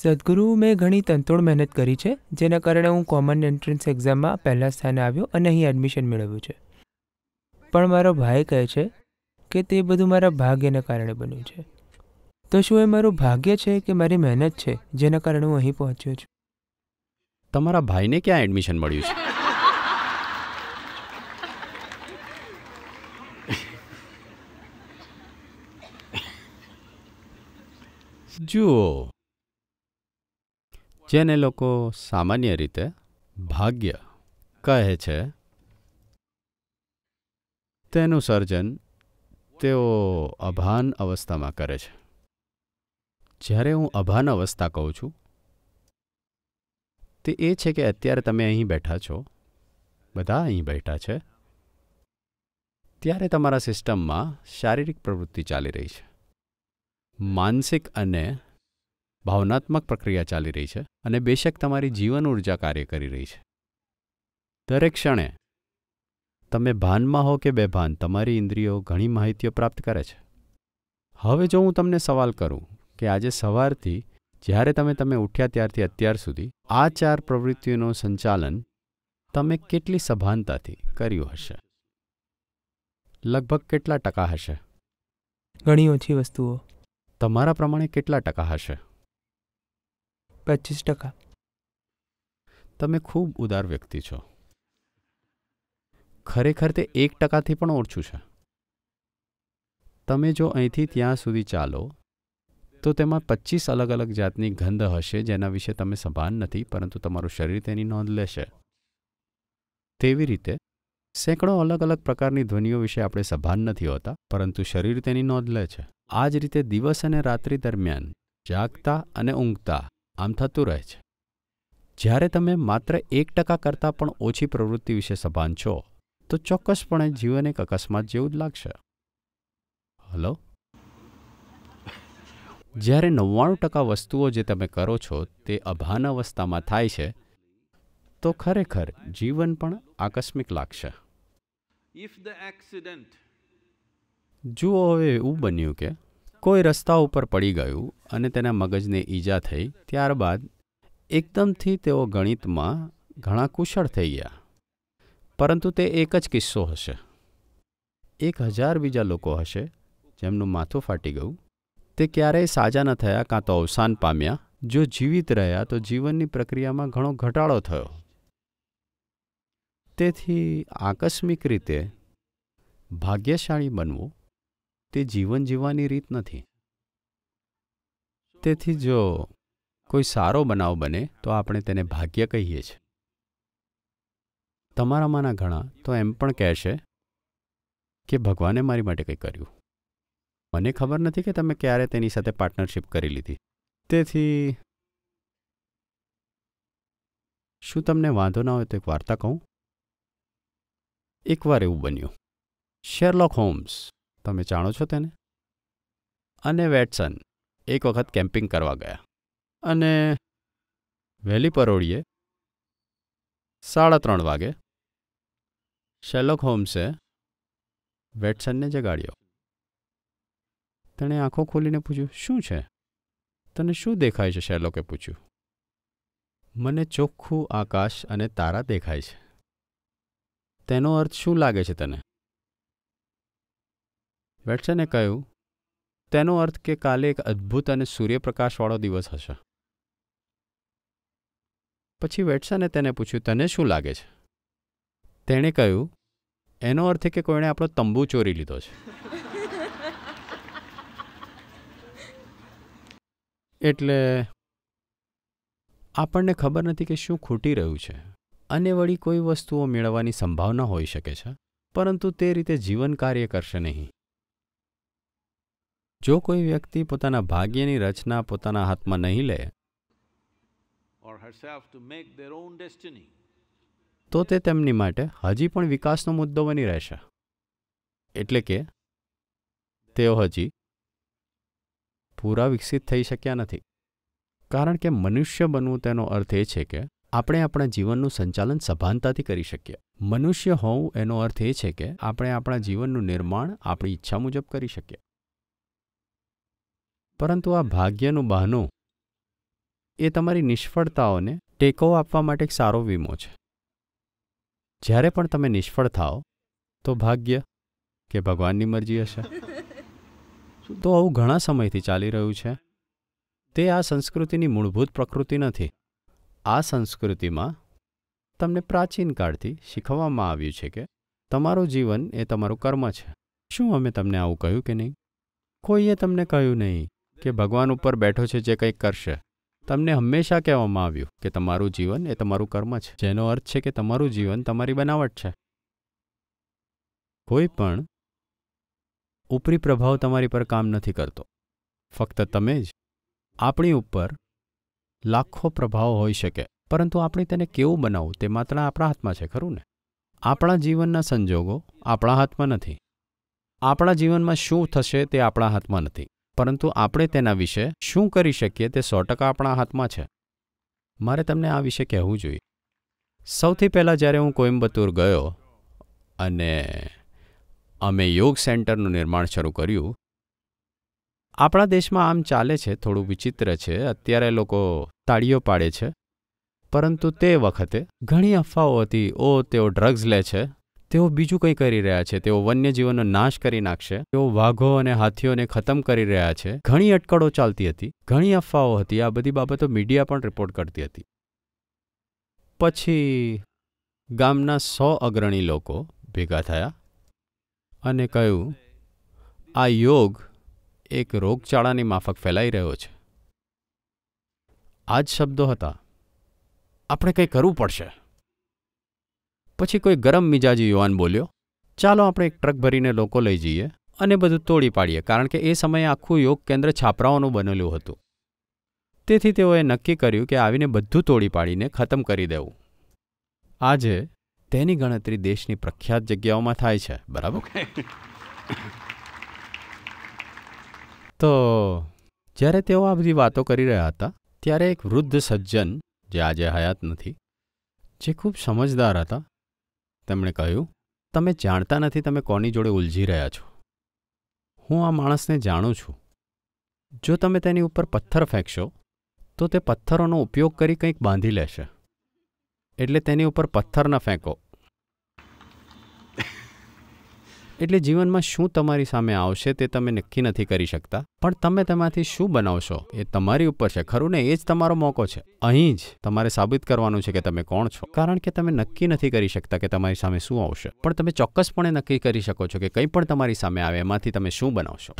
સદગુરુ મેં ઘણી તંતોડ મહેનત કરી છે જેના કારણે હું કોમન એન્ટ્રન્સ એક્ઝામમાં પહેલાં સ્થાને આવ્યો અને અહીં એડમિશન મેળવ્યું છે પણ મારો ભાઈ કહે છે કે તે બધું મારા ભાગ્યના કારણે બન્યું છે તો શું એ મારું ભાગ્ય છે કે મારી મહેનત છે જેના કારણે હું અહીં પહોંચ્યો છું તમારા ભાઈને ક્યાં એડમિશન મળ્યું છે જુઓ જેને લોકો સામાન્ય રીતે ભાગ્ય કહે છે તેનું સર્જન તેઓ અભાન અવસ્થામાં કરે છે જ્યારે હું અભાન અવસ્થા કહું છું તે એ છે કે અત્યારે તમે અહીં બેઠા છો બધા અહીં બેઠા છે ત્યારે તમારા સિસ્ટમમાં શારીરિક પ્રવૃત્તિ ચાલી રહી છે માનસિક અને ભાવનાત્મક પ્રક્રિયા ચાલી રહી છે અને બેશક તમારી જીવન ઊર્જા કાર્ય કરી રહી છે દરેક ક્ષણે તમે ભાનમાં હો કે બેભાન તમારી ઇન્દ્રિયો ઘણી માહિતીઓ પ્રાપ્ત કરે છે હવે જો હું તમને સવાલ કરું કે આજે સવારથી જ્યારે તમે તમે ઉઠ્યા ત્યારથી અત્યાર સુધી આ ચાર પ્રવૃત્તિઓનું સંચાલન તમે કેટલી સભાનતાથી કર્યું હશે લગભગ કેટલા ટકા હશે ઘણી ઓછી વસ્તુઓ તમારા પ્રમાણે કેટલા ટકા હશે પચીસ ટકા તમે ખૂબ ઉદાર વ્યક્તિ છો ખરેખર તે એક ટકાથી પણ ઓછું છે તમે જો અહીંથી ત્યાં સુધી ચાલો તો તેમાં પચીસ અલગ અલગ જાતની ગંધ હશે જેના વિશે તમે સભાન નથી પરંતુ તમારું શરીર તેની નોંધ લેશે તેવી રીતે સેંકડો અલગ અલગ પ્રકારની ધ્વનિઓ વિશે આપણે સભાન નથી હોતા પરંતુ શરીર તેની નોંધ લે છે આ જ રીતે દિવસ અને રાત્રિ દરમિયાન જાગતા અને ઊંઘતા આમ થતું રહે છે જ્યારે તમે માત્ર એક ટકા કરતાં પણ ઓછી પ્રવૃત્તિ વિશે સભાન છો તો ચોક્કસપણે જીવન એક અકસ્માત જેવું જ લાગશે હલો જ્યારે નવ્વાણું ટકા વસ્તુઓ જે તમે કરો છો તે અભાન અવસ્થામાં થાય છે તો ખરેખર જીવન પણ આકસ્મિક લાગશે ઇફ ધ એક્સિડન્ટ જુઓ હવે એવું બન્યું કે કોઈ રસ્તા ઉપર પડી ગયું અને તેના મગજને ઈજા થઈ ત્યારબાદ એકદમથી તેઓ ગણિતમાં ઘણા કુશળ થઈ ગયા પરંતુ તે એક જ કિસ્સો હશે એક હજાર બીજા લોકો હશે જેમનું માથું ફાટી ગયું તે ક્યારેય સાજા ન થયા કાં તો અવસાન પામ્યા જો જીવિત રહ્યા તો જીવનની પ્રક્રિયામાં ઘણો ઘટાડો થયો તેથી આકસ્મિક રીતે ભાગ્યશાળી બનવું તે જીવન જીવવાની રીત નથી તેથી જો કોઈ સારો બનાવ બને તો આપણે તેને ભાગ્ય કહીએ છીએ તમારામાંના ઘણા તો એમ પણ કહેશે કે ભગવાને મારી માટે કંઈ કર્યું મને ખબર નથી કે તમે ક્યારે તેની સાથે પાર્ટનરશિપ કરી લીધી તેથી શું તમને વાંધો ના હોય તો એક વાર્તા કહું એકવાર એવું બન્યું શેરલોક હોમ્સ મે ચાણો છો તને અને વેટસન એક વખત કેમ્પિંગ કરવા ગયા અને વેલી પરોડીએ 3:30 વાગે શેલોક હોમ સે વેટસન ને જગાડ્યો તને આંખો ખોલીને પૂછ્યું શું છે તને શું દેખાય છે શેલોક એ પૂછ્યું મને ચોખ્ખો આકાશ અને તારા દેખાય છે તેનો અર્થ શું લાગે છે તને વેટસને કહ્યું તેનો અર્થ કે કાલે એક અદ્ભુત અને સૂર્યપ્રકાશવાળો દિવસ હશે પછી વેટસને તેને પૂછ્યું તને શું લાગે છે તેણે કહ્યું એનો અર્થ કે કોણે આપણો તંબુ ચોરી લીધો છે એટલે આપણને ખબર નથી કે શું ખૂટી રહ્યું છે અને વળી કોઈ વસ્તુઓ મેળવવાની સંભાવના હોઈ શકે છે પરંતુ તે રીતે જીવન કાર્ય કરશે નહીં જો કોઈ વ્યક્તિ પોતાના ભાગ્યની રચના પોતાના હાથમાં નહીં લે તો તે તેમની માટે હજી પણ વિકાસનો મુદ્દો બની રહેશે એટલે કે તેઓ હજી પૂરા વિકસિત થઈ શક્યા નથી કારણ કે મનુષ્ય બનવું તેનો અર્થ એ છે કે આપણે આપણા જીવનનું સંચાલન સભાનતાથી કરી શકીએ મનુષ્ય હોવું એનો અર્થ એ છે કે આપણે આપણા જીવનનું નિર્માણ આપણી ઈચ્છા મુજબ કરી શકીએ પરંતુ આ ભાગ્યનું બહાનું એ તમારી નિષ્ફળતાઓને ટેકો આપવા માટે એક સારો વીમો છે જ્યારે પણ તમે નિષ્ફળ થાઓ તો ભાગ્ય કે ભગવાનની મરજી હશે તો આવું ઘણા સમયથી ચાલી રહ્યું છે તે આ સંસ્કૃતિની મૂળભૂત પ્રકૃતિ નથી આ સંસ્કૃતિમાં તમને પ્રાચીન કાળથી શીખવવામાં આવ્યું છે કે તમારું જીવન એ તમારું કર્મ છે શું અમે તમને આવું કહ્યું કે નહીં કોઈએ તમને કહ્યું નહીં કે ભગવાન ઉપર બેઠો છે જે કંઈક કરશે તમને હંમેશા કહેવામાં આવ્યું કે તમારું જીવન એ તમારું કર્મ છે જેનો અર્થ છે કે તમારું જીવન તમારી બનાવટ છે કોઈ પણ ઉપરી પ્રભાવ તમારી પર કામ નથી કરતો ફક્ત તમે જ આપણી ઉપર લાખો પ્રભાવ હોઈ શકે પરંતુ આપણે તેને કેવું બનાવવું તે માત્ર આપણા હાથમાં છે ખરું ને આપણા જીવનના સંજોગો આપણા હાથમાં નથી આપણા જીવનમાં શું થશે તે આપણા હાથમાં નથી પરંતુ આપણે તેના વિશે શું કરી શકીએ તે સો ટકા આપણા હાથમાં છે મારે તમને આ વિશે કહેવું જોઈએ સૌથી પહેલાં જ્યારે હું કોઇમ્બતુર ગયો અને અમે યોગ સેન્ટરનું નિર્માણ શરૂ કર્યું આપણા દેશમાં આમ ચાલે છે થોડું વિચિત્ર છે અત્યારે લોકો તાળીઓ પાડે છે પરંતુ તે વખતે ઘણી અફવાઓ હતી ઓ તેઓ ડ્રગ્સ લે છે તેઓ બીજું કંઈ કરી રહ્યા છે તેઓ વન્યજીવનનો નાશ કરી નાખશે તેઓ વાઘો અને હાથીઓને ખતમ કરી રહ્યા છે ઘણી અટકળો ચાલતી હતી ઘણી અફવાઓ હતી આ બધી બાબતો મીડિયા પણ રિપોર્ટ કરતી હતી પછી ગામના સો અગ્રણી લોકો ભેગા થયા અને કહ્યું આ યોગ એક રોગચાળાની માફક ફેલાઈ રહ્યો છે આ જ શબ્દો હતા આપણે કંઈ કરવું પડશે પછી કોઈ ગરમ મિજાજી યુવાન બોલ્યો ચાલો આપણે એક ટ્રક ભરીને લોકો લઈ જઈએ અને બધું તોડી પાડીએ કારણ કે એ સમયે આખું યોગ કેન્દ્ર છાપરાઓનું બનેલું હતું તેથી તેઓએ નક્કી કર્યું કે આવીને બધું તોડી પાડીને ખતમ કરી દેવું આજે તેની ગણતરી દેશની પ્રખ્યાત જગ્યાઓમાં થાય છે બરાબર તો જ્યારે તેઓ આ બધી વાતો કરી રહ્યા હતા ત્યારે એક વૃદ્ધ સજ્જન જે આજે હયાત નથી જે ખૂબ સમજદાર હતા તેમણે કહ્યું તમે જાણતા નથી તમે કોની જોડે ઉલઝી રહ્યા છો હું આ માણસને જાણું છું જો તમે તેની ઉપર પથ્થર ફેંકશો તો તે પથ્થરોનો ઉપયોગ કરી કંઈક બાંધી લેશે એટલે તેની ઉપર પથ્થર ન ફેંકો એટલે જીવનમાં શું તમારી સામે આવશે તે તમે નક્કી નથી કરી શકતા પણ તમે તેમાંથી શું બનાવશો એ તમારી ઉપર છે ખરું ને એ જ તમારો મોકો છે અહીં જ તમારે સાબિત કરવાનું છે કે તમે કોણ છો કારણ કે તમે નક્કી નથી કરી શકતા કે તમારી સામે શું આવશે પણ તમે ચોક્કસપણે નક્કી કરી શકો છો કે કંઈ પણ તમારી સામે આવે એમાંથી તમે શું બનાવશો